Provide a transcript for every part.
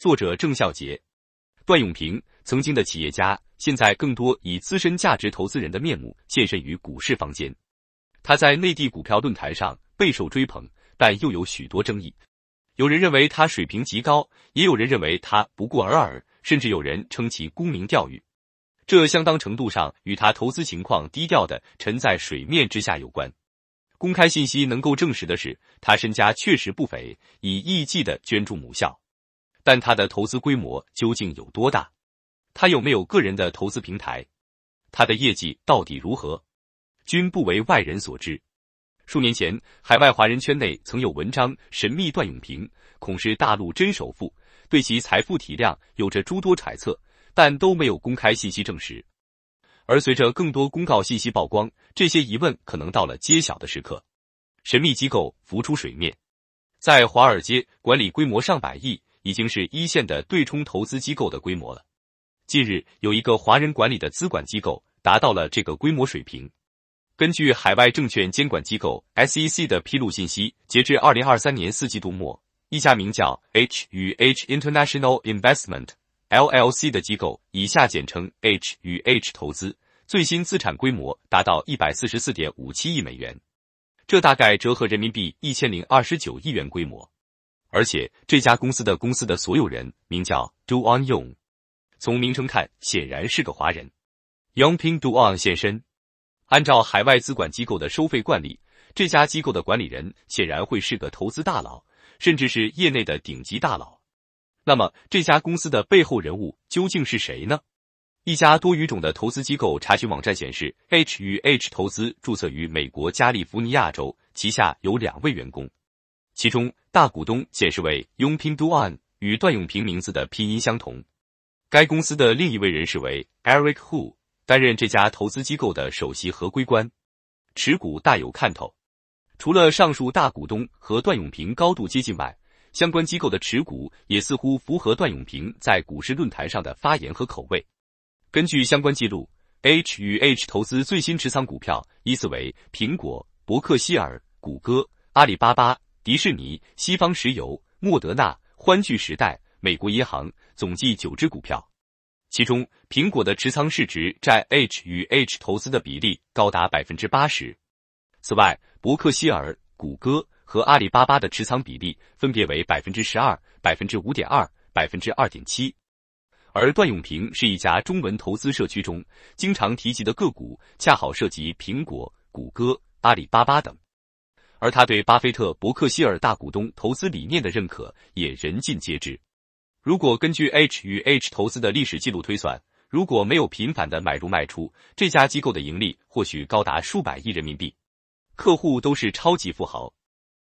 作者郑孝杰、段永平，曾经的企业家，现在更多以资深价值投资人的面目现身于股市坊间。他在内地股票论坛上备受追捧，但又有许多争议。有人认为他水平极高，也有人认为他不过尔尔，甚至有人称其沽名钓誉。这相当程度上与他投资情况低调的沉在水面之下有关。公开信息能够证实的是，他身家确实不菲，以亿计的捐助母校。但他的投资规模究竟有多大？他有没有个人的投资平台？他的业绩到底如何？均不为外人所知。数年前，海外华人圈内曾有文章《神秘段永平恐是大陆真首富》，对其财富体量有着诸多揣测，但都没有公开信息证实。而随着更多公告信息曝光，这些疑问可能到了揭晓的时刻。神秘机构浮出水面，在华尔街管理规模上百亿。已经是一线的对冲投资机构的规模了。近日，有一个华人管理的资管机构达到了这个规模水平。根据海外证券监管机构 SEC 的披露信息，截至二零二三年四季度末，一家名叫 H 与 H International Investment LLC 的机构（以下简称 H 与 H 投资）最新资产规模达到一百四十四点五七亿美元，这大概折合人民币一千零二十九亿元规模。而且这家公司的公司的所有人名叫 Do An Yong，从名称看显然是个华人。Young Ping Do An 现身。按照海外资管机构的收费惯例，这家机构的管理人显然会是个投资大佬，甚至是业内的顶级大佬。那么这家公司的背后人物究竟是谁呢？一家多语种的投资机构查询网站显示，H 与 H 投资注册于美国加利福尼亚州，旗下有两位员工。其中大股东显示为 Yongpin g Duan，与段永平名字的拼音相同。该公司的另一位人士为 Eric Hu，担任这家投资机构的首席合规官，持股大有看头。除了上述大股东和段永平高度接近外，相关机构的持股也似乎符合段永平在股市论坛上的发言和口味。根据相关记录，H 与 H 投资最新持仓股票依次为苹果、伯克希尔、谷歌、阿里巴巴。迪士尼、西方石油、莫德纳、欢聚时代、美国银行，总计九只股票。其中，苹果的持仓市值占 H 与 H 投资的比例高达百分之八十。此外，伯克希尔、谷歌和阿里巴巴的持仓比例分别为百分之十二、百分之五点二、百分之二点七。而段永平是一家中文投资社区中经常提及的个股，恰好涉及苹果、谷歌、阿里巴巴等。而他对巴菲特伯克希尔大股东投资理念的认可也人尽皆知。如果根据 H 与 H 投资的历史记录推算，如果没有频繁的买入卖出，这家机构的盈利或许高达数百亿人民币。客户都是超级富豪。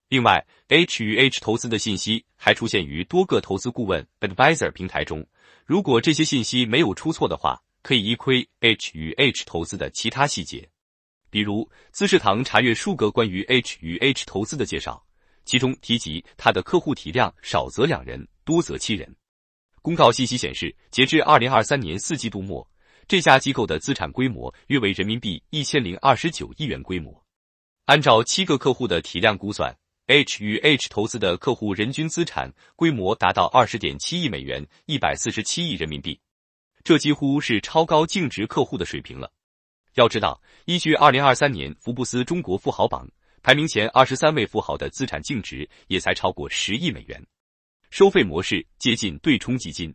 另外，H 与 H 投资的信息还出现于多个投资顾问 advisor 平台中。如果这些信息没有出错的话，可以一窥 H 与 H 投资的其他细节。比如，资事堂查阅数个关于 H 与 H 投资的介绍，其中提及他的客户体量少则两人，多则七人。公告信息显示，截至二零二三年四季度末，这家机构的资产规模约为人民币一千零二十九亿元规模。按照七个客户的体量估算，H 与 H 投资的客户人均资产规模达到二十点七亿美元，一百四十七亿人民币，这几乎是超高净值客户的水平了。要知道，依据二零二三年福布斯中国富豪榜排名前二十三位富豪的资产净值也才超过十亿美元，收费模式接近对冲基金。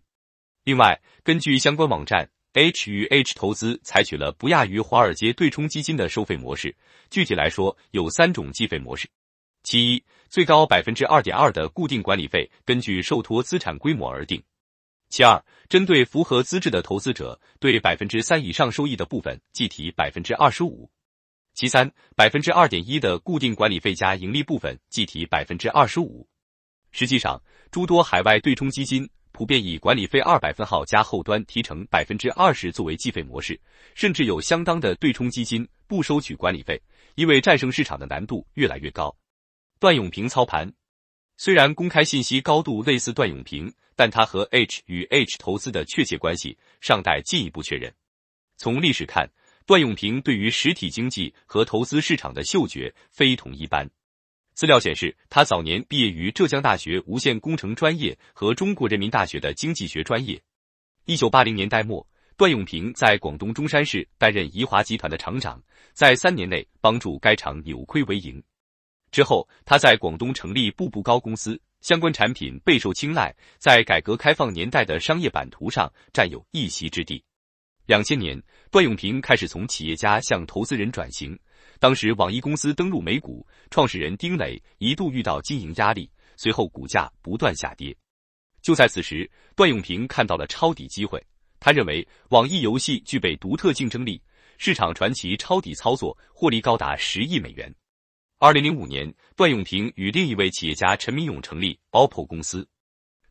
另外，根据相关网站，H 与 H 投资采取了不亚于华尔街对冲基金的收费模式。具体来说，有三种计费模式：其一，最高百分之二点二的固定管理费，根据受托资产规模而定。其二，针对符合资质的投资者，对百分之三以上收益的部分计提百分之二十五；其三，百分之二点一的固定管理费加盈利部分计提百分之二十五。实际上，诸多海外对冲基金普遍以管理费二百分号加后端提成百分之二十作为计费模式，甚至有相当的对冲基金不收取管理费，因为战胜市场的难度越来越高。段永平操盘，虽然公开信息高度类似段永平。但他和 H 与 H 投资的确切关系尚待进一步确认。从历史看，段永平对于实体经济和投资市场的嗅觉非同一般。资料显示，他早年毕业于浙江大学无线工程专业和中国人民大学的经济学专业。一九八零年代末，段永平在广东中山市担任怡华集团的厂长，在三年内帮助该厂扭亏为盈。之后，他在广东成立步步高公司。相关产品备受青睐，在改革开放年代的商业版图上占有一席之地。两千年，段永平开始从企业家向投资人转型。当时，网易公司登陆美股，创始人丁磊一度遇到经营压力，随后股价不断下跌。就在此时，段永平看到了抄底机会。他认为，网易游戏具备独特竞争力，市场传奇抄底操作，获利高达十亿美元。二零零五年，段永平与另一位企业家陈明勇成立 OPPO 公司。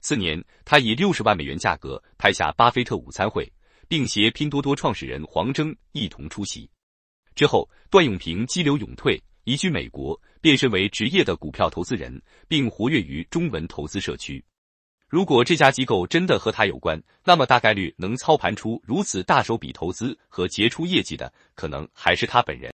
次年，他以六十万美元价格拍下巴菲特午餐会，并携拼多多创始人黄峥一同出席。之后，段永平激流勇退，移居美国，变身为职业的股票投资人，并活跃于中文投资社区。如果这家机构真的和他有关，那么大概率能操盘出如此大手笔投资和杰出业绩的，可能还是他本人。